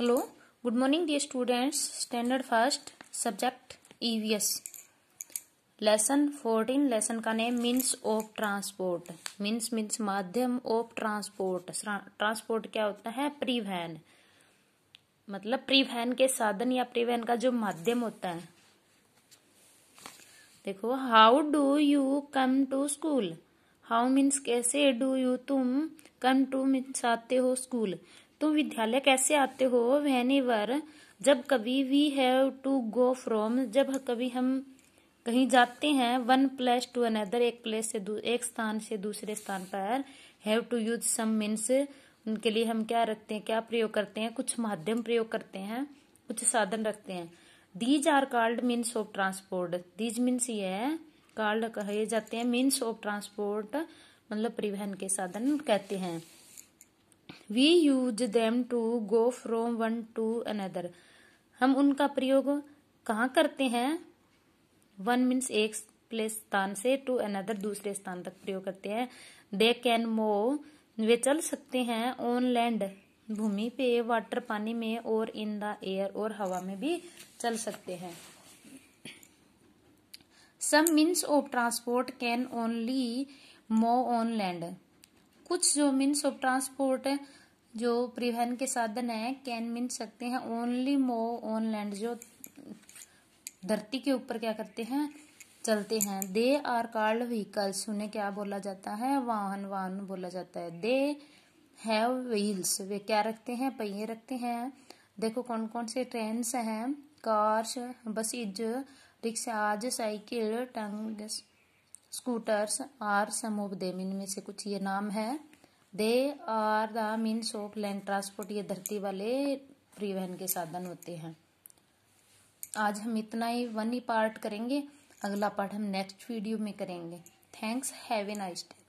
hello good morning dear students standard first subject EVS lesson fourteen lesson का name means of transport means means माध्यम of transport transport क्या होता है परिवहन मतलब परिवहन के साधन या परिवहन का जो माध्यम होता है देखो how do you come to school how means कैसे डू यू तुम कम टू मीन्स आते हो स्कूल तुम विद्यालय कैसे आते हो वेन एवर जब कभी we have to go from जब कभी हम कहीं जाते हैं वन प्लेस टू अनदर एक प्लेस से एक स्थान से दूसरे स्थान पर have to use some means उनके लिए हम क्या रखते हैं क्या प्रयोग करते हैं कुछ माध्यम प्रयोग करते हैं कुछ साधन रखते हैं these are called means of transport these means ये कॉल्ड कहे जाते हैं मीन्स ऑफ ट्रांसपोर्ट मतलब परिवहन के साधन कहते हैं we use them to go from one to another हम उनका प्रयोग कहा करते हैं वन मीन्स एक प्लेस स्थान से टू अनदर दूसरे स्थान तक प्रयोग करते हैं दे कैन मो वे चल सकते हैं ऑन लैंड भूमि पे वाटर पानी में और इन द एयर और हवा में भी चल सकते हैं some means of transport can only move on land कुछ जो मीन्स ऑफ ट्रांसपोर्ट जो परिवहन के साधन है कैन मिन सकते हैं ओनली मो ऑन लैंड जो धरती के ऊपर क्या करते हैं चलते हैं दे आर कार्ड व्हीकल्स उन्हें क्या बोला जाता है वाहन वाहन बोला जाता है दे हैव व्हील्स वे क्या रखते हैं पहिए रखते हैं देखो कौन कौन से ट्रेन्स हैं cars is rickshaws cycle tonga scooters are some of them इनमें से कुछ ये नाम है they are the means of land transport ये धरती वाले परिवहन के साधन होते हैं आज हम इतना ही वन ही पार्ट करेंगे अगला पार्ट हम नेक्स्ट वीडियो में करेंगे thanks have a nice day